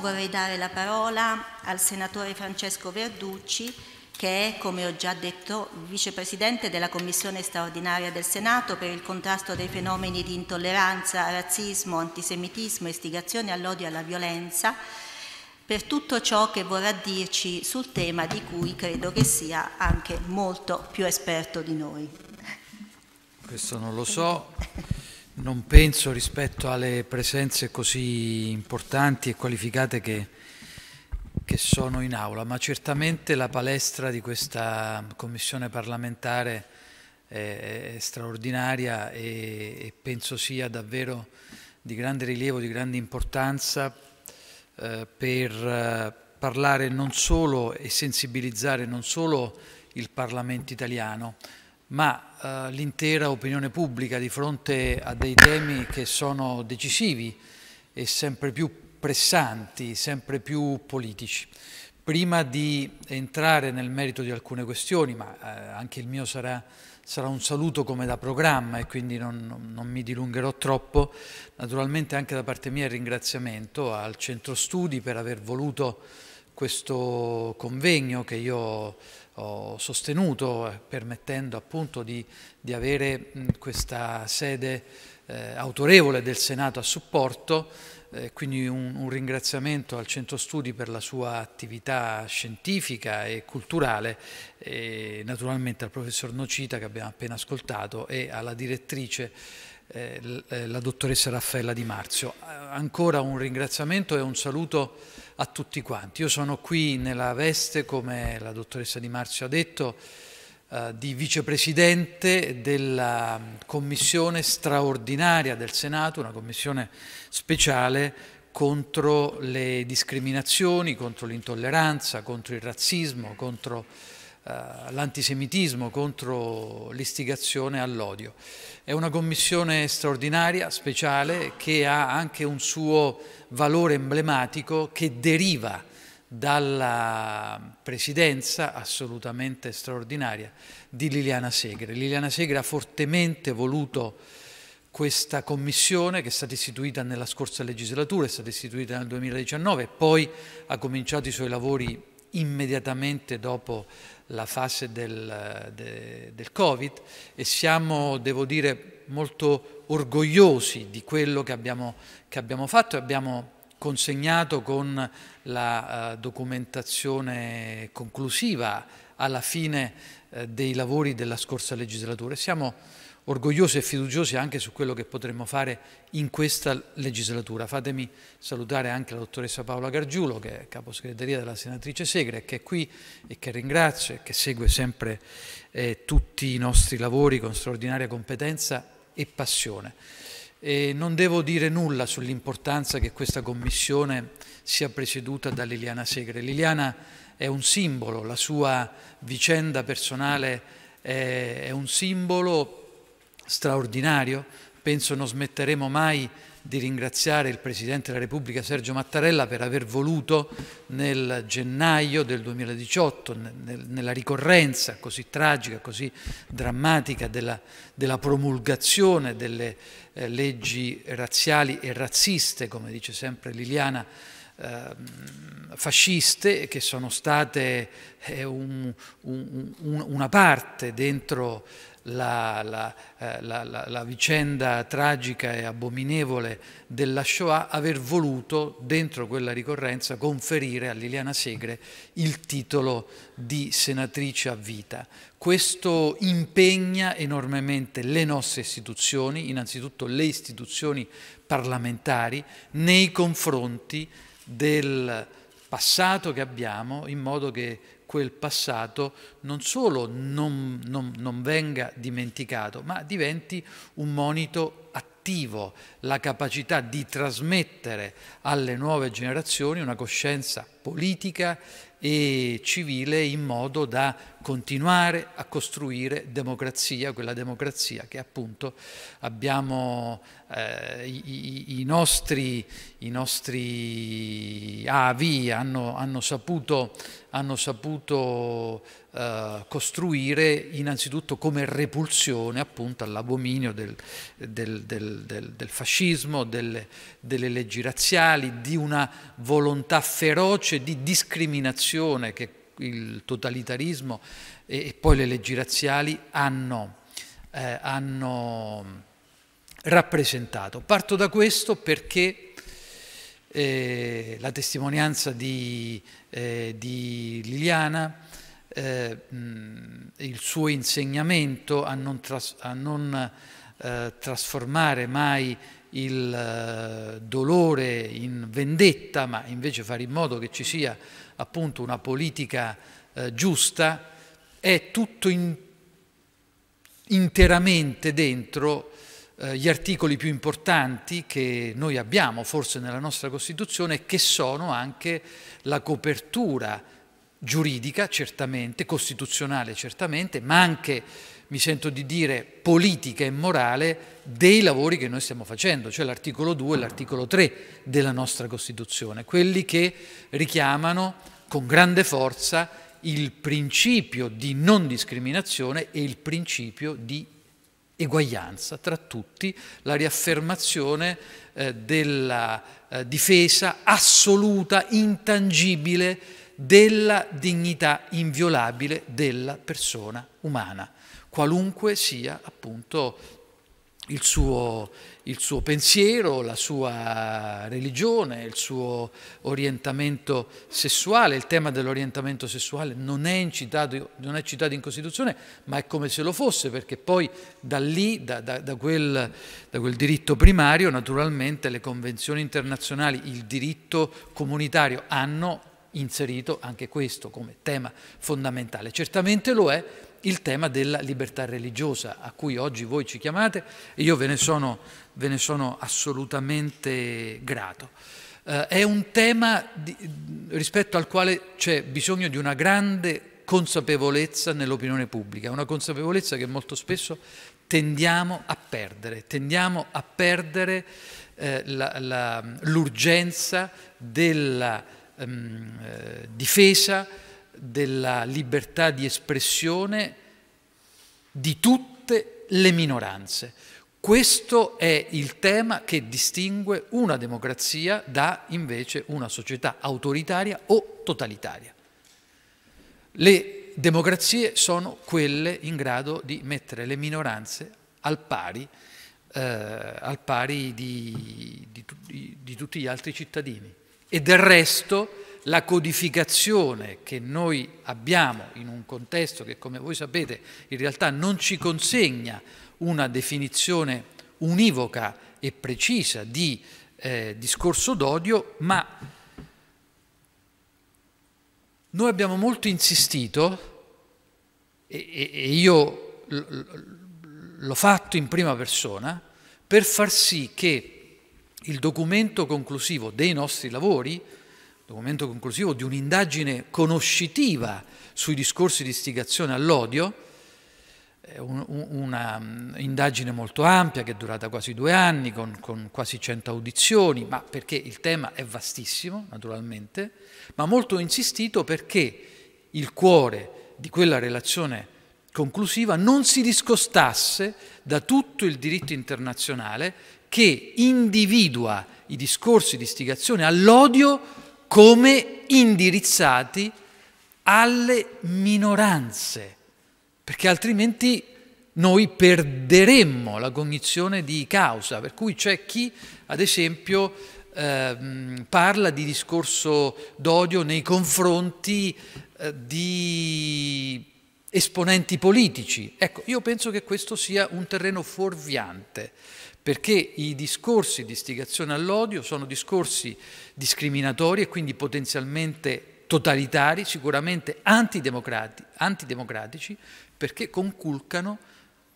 vorrei dare la parola al senatore Francesco Verducci che è, come ho già detto, vicepresidente della Commissione straordinaria del Senato per il contrasto dei fenomeni di intolleranza, razzismo, antisemitismo, istigazione all'odio e alla violenza, per tutto ciò che vorrà dirci sul tema di cui credo che sia anche molto più esperto di noi. Questo non lo so. Non penso rispetto alle presenze così importanti e qualificate che, che, sono in aula, ma certamente la palestra di questa commissione parlamentare è, è straordinaria e, e, penso sia davvero di grande rilievo, di grande importanza eh, per eh, parlare non solo e sensibilizzare non solo il Parlamento italiano, ma eh, l'intera opinione pubblica di fronte a dei temi che sono decisivi e sempre più pressanti, sempre più politici. Prima di entrare nel merito di alcune questioni, ma eh, anche il mio sarà, sarà, un saluto come da programma e quindi non, non, mi dilungherò troppo, naturalmente anche da parte mia il ringraziamento al Centro Studi per aver voluto questo convegno che io ho sostenuto eh, permettendo appunto di, di avere mm, questa sede eh, autorevole del Senato a supporto, eh, quindi un, un, ringraziamento al Centro Studi per la sua attività scientifica e culturale e naturalmente al professor Nocita che abbiamo appena ascoltato e alla direttrice eh, eh, la dottoressa Raffaella Di Marzio. Ancora un ringraziamento e un saluto a tutti quanti. Io sono qui nella veste, come la dottoressa Di Marzio ha detto, eh, di vicepresidente della commissione straordinaria del Senato, una commissione speciale contro le discriminazioni, contro l'intolleranza, contro il razzismo, contro eh, l'antisemitismo, contro l'istigazione all'odio. È una commissione straordinaria, speciale, che ha anche un suo valore emblematico che deriva dalla presidenza assolutamente straordinaria di Liliana Segre. Liliana Segre ha fortemente voluto questa commissione che è stata istituita nella scorsa legislatura, è stata istituita nel 2019 e poi ha cominciato i suoi lavori immediatamente dopo la fase del, de, del Covid e siamo, devo dire, molto orgogliosi di quello che abbiamo, che abbiamo fatto e abbiamo consegnato con la uh, documentazione conclusiva alla fine uh, dei lavori della scorsa legislatura. Siamo orgogliosi e fiduciosi anche su quello che potremmo fare in questa legislatura. Fatemi salutare anche la dottoressa Paola Gargiulo, che è caposegreteria della senatrice Segre, che è qui e che ringrazio e che segue sempre eh, tutti i nostri lavori con straordinaria competenza e passione. E non devo dire nulla sull'importanza che questa commissione sia presieduta da Liliana Segre. Liliana è un simbolo, la sua vicenda personale eh, è un simbolo straordinario. Penso non smetteremo mai di ringraziare il Presidente della Repubblica Sergio Mattarella per aver voluto nel gennaio del 2018, nella ricorrenza così tragica, così drammatica della, della promulgazione delle eh, leggi razziali e razziste, come dice sempre Liliana, ehm, fasciste che sono state eh, un, un, una parte dentro la, eh, la, la, la, vicenda tragica e abominevole della Shoah, aver voluto dentro quella ricorrenza conferire a Liliana Segre il titolo di senatrice a vita. Questo impegna enormemente le nostre istituzioni, innanzitutto le istituzioni parlamentari, nei confronti del passato che abbiamo in modo che quel passato non solo non, non, non venga dimenticato, ma diventi un monito attivo, la capacità di trasmettere alle nuove generazioni una coscienza politica e civile in modo da continuare a costruire democrazia, quella democrazia che appunto abbiamo eh, i, i, nostri, i, nostri, avi hanno, hanno saputo, hanno saputo eh, costruire innanzitutto come repulsione appunto all'abominio del, del, del, del, fascismo, delle, delle leggi razziali, di una volontà feroce voce di discriminazione che il totalitarismo e, poi le leggi razziali hanno, eh, hanno rappresentato. Parto da questo perché eh, la testimonianza di, eh, di Liliana, eh, mh, il suo insegnamento a non, tras a non eh, trasformare mai il eh, dolore in vendetta, ma invece fare in modo che ci sia appunto una politica eh, giusta, è tutto in, interamente dentro eh, gli articoli più importanti che noi abbiamo forse nella nostra Costituzione che sono anche la copertura giuridica, certamente, costituzionale, certamente, ma anche, mi sento di dire, politica e morale dei lavori che noi stiamo facendo, cioè l'articolo 2 e l'articolo 3 della nostra Costituzione, quelli che richiamano con grande forza il principio di non discriminazione e il principio di eguaglianza tra tutti, la riaffermazione eh, della eh, difesa assoluta, intangibile, della dignità inviolabile della persona umana, qualunque sia appunto il suo, il suo pensiero, la sua religione, il suo orientamento sessuale. Il tema dell'orientamento sessuale non è, non è, citato in Costituzione, ma è come se lo fosse, perché poi da lì, da, da, da, quel, da quel diritto primario, naturalmente le convenzioni internazionali, il diritto comunitario hanno inserito anche questo come tema fondamentale. Certamente lo è il tema della libertà religiosa a cui oggi voi ci chiamate e io ve ne sono, ve ne sono assolutamente grato. Eh, è un tema di, rispetto al quale c'è bisogno di una grande consapevolezza nell'opinione pubblica, una consapevolezza che molto spesso tendiamo a perdere, tendiamo a perdere eh, l'urgenza della ehm, eh, difesa della libertà di espressione di tutte le minoranze. Questo è il tema che distingue una democrazia da invece una società autoritaria o totalitaria. Le democrazie sono quelle in grado di mettere le minoranze al pari, eh, al pari di, di, di, di tutti gli altri cittadini. E del resto la codificazione che noi abbiamo in un contesto che, come voi sapete, in realtà non ci consegna una definizione univoca e precisa di eh, discorso d'odio, ma noi abbiamo molto insistito, e, e io l'ho fatto in prima persona, per far sì che il documento conclusivo dei nostri lavori, documento conclusivo di un'indagine conoscitiva sui discorsi di istigazione all'odio, un'indagine mm, molto ampia che è durata quasi due anni, con, con quasi 100 audizioni, ma perché il tema è vastissimo, naturalmente, ma molto insistito perché il cuore di quella relazione conclusiva non si discostasse da tutto il diritto internazionale che individua i discorsi di istigazione all'odio come indirizzati alle minoranze, perché altrimenti noi perderemmo la cognizione di causa, per cui c'è chi, ad esempio, ehm, parla di discorso d'odio nei confronti eh, di esponenti politici. Ecco, io penso che questo sia un terreno fuorviante, perché i discorsi di istigazione all'odio sono discorsi discriminatori e quindi potenzialmente totalitari, sicuramente antidemocratici, antidemocratici perché conculcano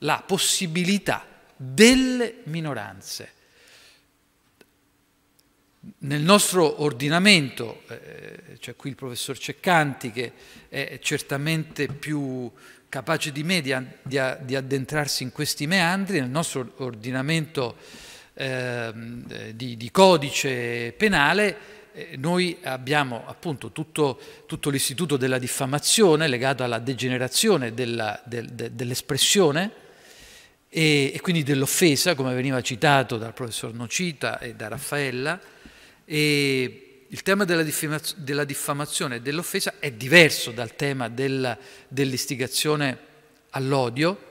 la possibilità delle minoranze nel nostro ordinamento, eh, eh, c'è qui il professor Ceccanti che è certamente più capace di me di, di, di addentrarsi in questi meandri, nel nostro ordinamento ehm, eh, di, di, codice penale eh, noi abbiamo appunto tutto, tutto l'istituto della diffamazione legato alla degenerazione dell'espressione del, de, dell e, e quindi dell'offesa, come veniva citato dal professor Nocita e da Raffaella, e il tema della, della diffamazione e dell'offesa è diverso dal tema dell'istigazione all'odio,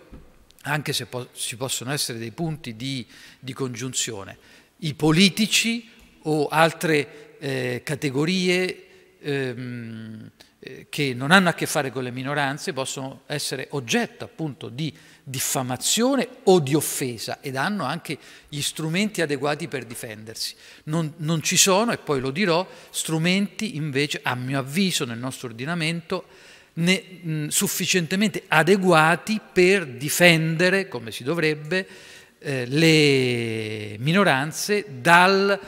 anche se po ci possono essere dei punti di, di congiunzione. I politici o altre eh, categorie ehm, eh, che non hanno a che fare con le minoranze possono essere oggetto appunto di diffamazione o di offesa ed hanno anche gli strumenti adeguati per difendersi. Non, non ci sono, e poi lo dirò, strumenti invece, a mio avviso, nel nostro ordinamento ne, mh, sufficientemente adeguati per difendere, come si dovrebbe, eh, le minoranze dal,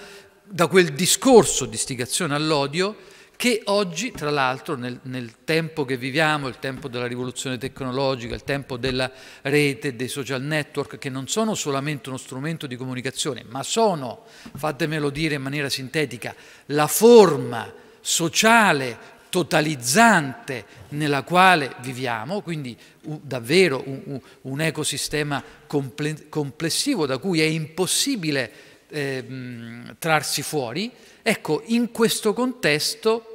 da quel discorso di istigazione all'odio che oggi, tra l'altro, nel, nel, tempo che viviamo, il tempo della rivoluzione tecnologica, il tempo della rete, dei social network, che non sono solamente uno strumento di comunicazione, ma sono, fatemelo dire in maniera sintetica, la forma sociale totalizzante nella quale viviamo, quindi un, davvero un, un ecosistema comple complessivo da cui è impossibile eh, trarsi fuori, Ecco, in questo contesto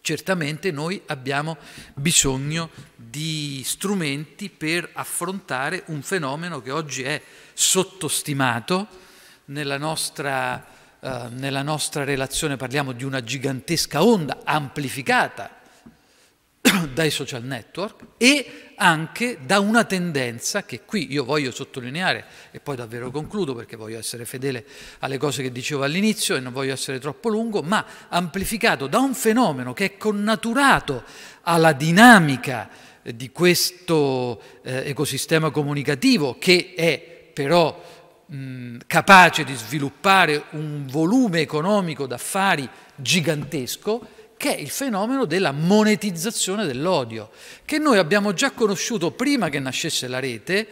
certamente noi abbiamo bisogno di strumenti per affrontare un fenomeno che oggi è sottostimato nella nostra, eh, nella nostra relazione, parliamo di una gigantesca onda amplificata dai social network e anche da una tendenza che qui io voglio sottolineare e poi davvero concludo perché voglio essere fedele alle cose che dicevo all'inizio e non voglio essere troppo lungo, ma amplificato da un fenomeno che è connaturato alla dinamica eh, di questo eh, ecosistema comunicativo che è però mh, capace di sviluppare un volume economico d'affari gigantesco che è il fenomeno della monetizzazione dell'odio, che noi abbiamo già conosciuto prima che nascesse la rete,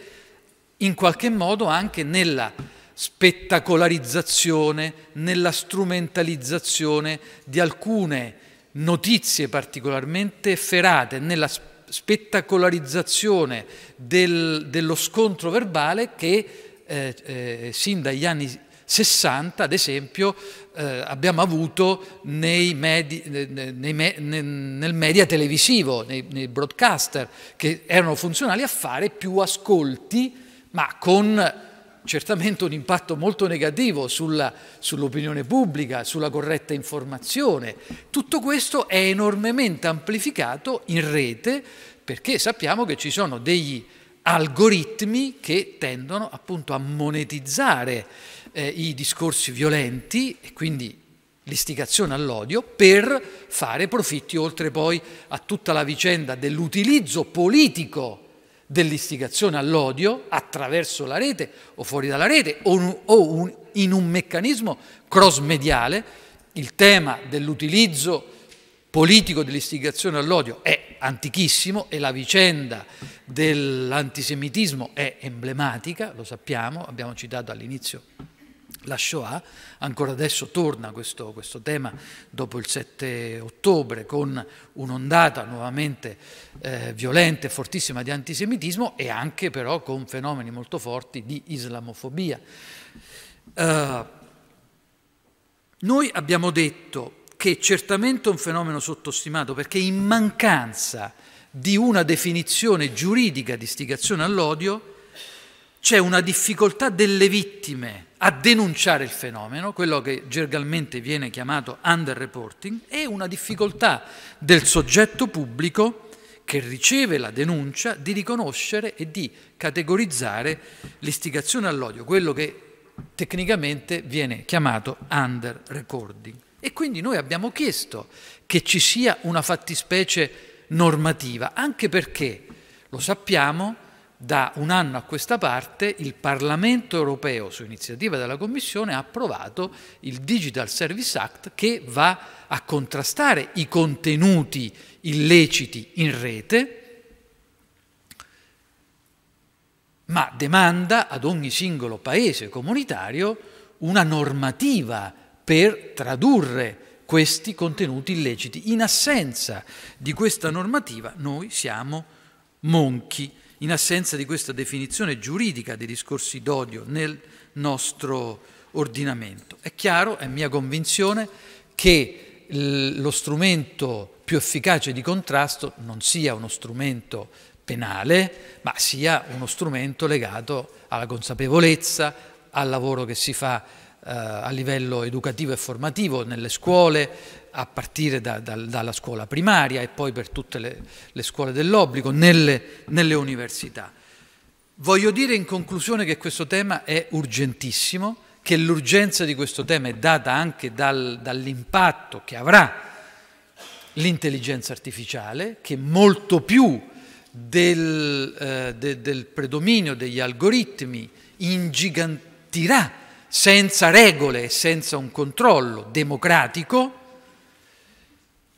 in qualche modo anche nella spettacolarizzazione, nella strumentalizzazione di alcune notizie particolarmente ferate, nella spettacolarizzazione del, dello scontro verbale che eh, eh, sin dagli anni 60, ad esempio, eh, abbiamo avuto nei medi, nei me, nel media televisivo, nei, nei broadcaster, che erano funzionali a fare più ascolti, ma con certamente un impatto molto negativo sull'opinione pubblica, sulla corretta informazione. Tutto questo è enormemente amplificato in rete perché sappiamo che ci sono degli algoritmi che tendono appunto a monetizzare eh, i discorsi violenti e quindi l'istigazione all'odio per fare profitti oltre poi a tutta la vicenda dell'utilizzo politico dell'istigazione all'odio attraverso la rete o fuori dalla rete o, un, o un, in un meccanismo cross-mediale. Il tema dell'utilizzo politico dell'istigazione all'odio è antichissimo e la vicenda dell'antisemitismo è emblematica, lo sappiamo, abbiamo citato all'inizio la Shoah, ancora adesso torna questo, questo, tema dopo il 7 ottobre con un'ondata nuovamente eh, violenta e fortissima di antisemitismo e anche però con fenomeni molto forti di islamofobia. Uh, noi abbiamo detto che certamente è un fenomeno sottostimato perché in mancanza di una definizione giuridica di istigazione all'odio c'è una difficoltà delle vittime a denunciare il fenomeno, quello che gergalmente viene chiamato underreporting, e una difficoltà del soggetto pubblico che riceve la denuncia di riconoscere e di categorizzare l'istigazione all'odio, quello che tecnicamente viene chiamato underrecording. E quindi noi abbiamo chiesto che ci sia una fattispecie normativa, anche perché, lo sappiamo, da un anno a questa parte il Parlamento europeo, su iniziativa della Commissione, ha approvato il Digital Service Act che va a contrastare i contenuti illeciti in rete, ma demanda ad ogni singolo paese comunitario una normativa per tradurre questi contenuti illeciti. In assenza di questa normativa noi siamo monchi in assenza di questa definizione giuridica dei discorsi d'odio nel nostro ordinamento. È chiaro, è mia convinzione, che lo strumento più efficace di contrasto non sia uno strumento penale, ma sia uno strumento legato alla consapevolezza, al lavoro che si fa eh, a livello educativo e formativo nelle scuole, a partire da, da, dalla scuola primaria e poi per tutte le, le scuole dell'obbligo, nelle, nelle università. Voglio dire in conclusione che questo tema è urgentissimo, che l'urgenza di questo tema è data anche dal, dall'impatto che avrà l'intelligenza artificiale, che molto più del, eh, de, del predominio degli algoritmi ingigantirà senza regole, senza un controllo democratico,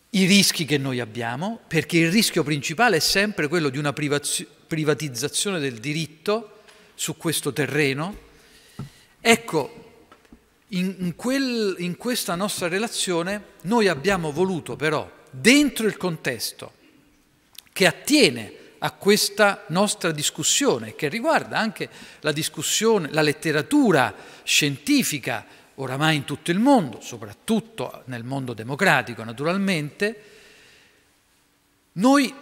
i rischi che noi abbiamo, perché il rischio principale è sempre quello di una privatizzazione del diritto su questo terreno. Ecco, in, quel, in questa nostra relazione noi abbiamo voluto però, dentro il contesto che attiene a questa nostra discussione che riguarda anche la discussione, la letteratura scientifica oramai in tutto il mondo, soprattutto nel mondo democratico naturalmente, noi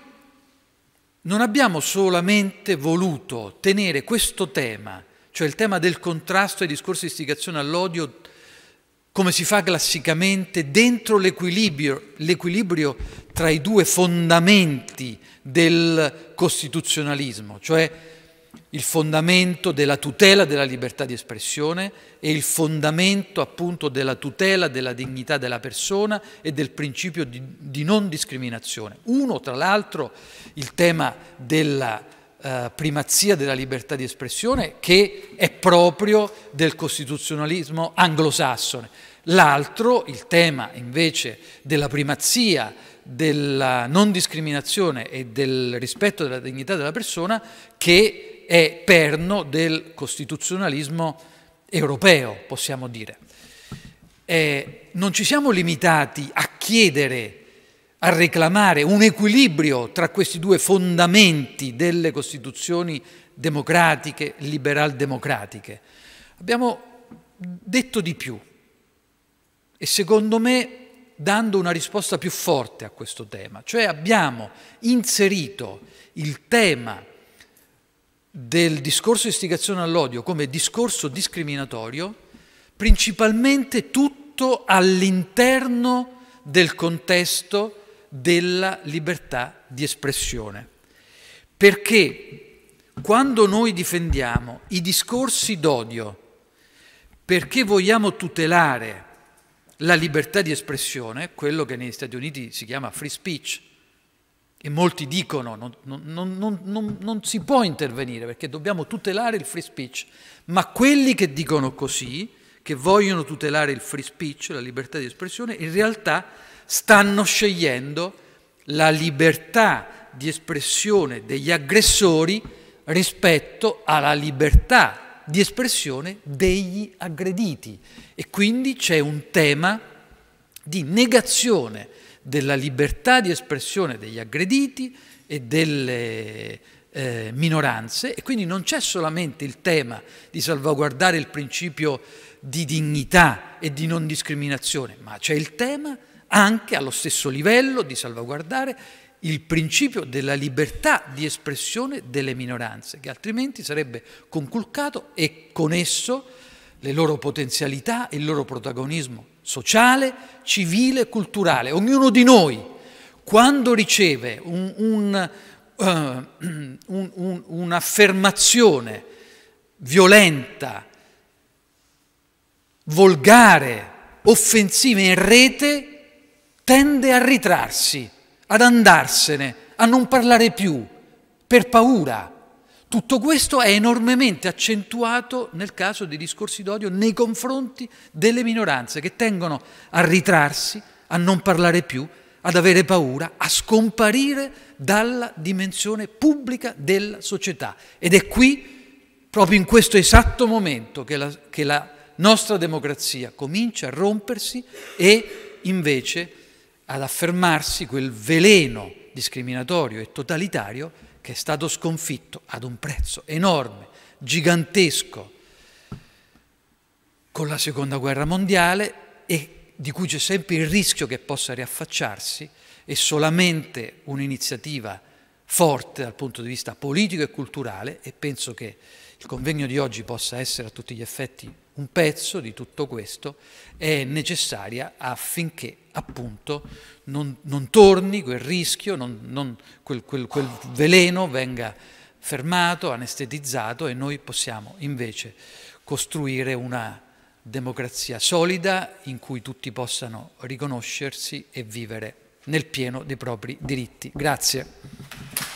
non abbiamo solamente voluto tenere questo tema, cioè il tema del contrasto ai discorsi di istigazione all'odio come si fa classicamente, dentro l'equilibrio, tra i due fondamenti del costituzionalismo, cioè il fondamento della tutela della libertà di espressione e il fondamento appunto della tutela della dignità della persona e del principio di, di non discriminazione. Uno, tra l'altro, il tema della eh, primazia della libertà di espressione che è proprio del costituzionalismo anglosassone. L'altro, il tema invece della primazia della non discriminazione e del rispetto della dignità della persona che è perno del costituzionalismo europeo, possiamo dire. Eh, non ci siamo limitati a chiedere a reclamare un equilibrio tra questi due fondamenti delle Costituzioni democratiche, liberal-democratiche. Abbiamo detto di più e secondo me dando una risposta più forte a questo tema, cioè abbiamo inserito il tema del discorso di istigazione all'odio come discorso discriminatorio principalmente tutto all'interno del contesto della libertà di espressione. Perché quando noi difendiamo i discorsi d'odio, perché vogliamo tutelare la libertà di espressione, quello che negli Stati Uniti si chiama free speech, e molti dicono non, non, non, non, si può intervenire perché dobbiamo tutelare il free speech, ma quelli che dicono così, che vogliono tutelare il free speech, la libertà di espressione, in realtà stanno scegliendo la libertà di espressione degli aggressori rispetto alla libertà di espressione degli aggrediti. E quindi c'è un tema di negazione della libertà di espressione degli aggrediti e delle eh, minoranze e quindi non c'è solamente il tema di salvaguardare il principio di dignità e di non discriminazione, ma c'è il tema di anche allo stesso livello di salvaguardare il principio della libertà di espressione delle minoranze, che altrimenti sarebbe conculcato e con esso le loro potenzialità, il loro protagonismo sociale, civile, culturale. Ognuno di noi, quando riceve un'affermazione un, uh, un, un, eh, violenta, volgare, offensiva in rete, tende a ritrarsi, ad andarsene, a non parlare più, per paura. Tutto questo è enormemente accentuato nel caso dei discorsi d'odio nei confronti delle minoranze che tengono a ritrarsi, a non parlare più, ad avere paura, a scomparire dalla dimensione pubblica della società. Ed è qui, proprio in questo esatto momento, che la, che la nostra democrazia comincia a rompersi e invece ad affermarsi quel veleno discriminatorio e totalitario che è stato sconfitto ad un prezzo enorme, gigantesco, con la seconda guerra mondiale e di cui c'è sempre il rischio che possa riaffacciarsi e solamente un'iniziativa forte dal punto di vista politico e culturale e penso che il convegno di oggi possa essere a tutti gli effetti un pezzo di tutto questo è necessaria affinché appunto non, non torni quel rischio, non, non, quel, quel, quel veleno venga fermato, anestetizzato e noi possiamo invece costruire una democrazia solida in cui tutti possano riconoscersi e vivere nel pieno dei propri diritti. Grazie.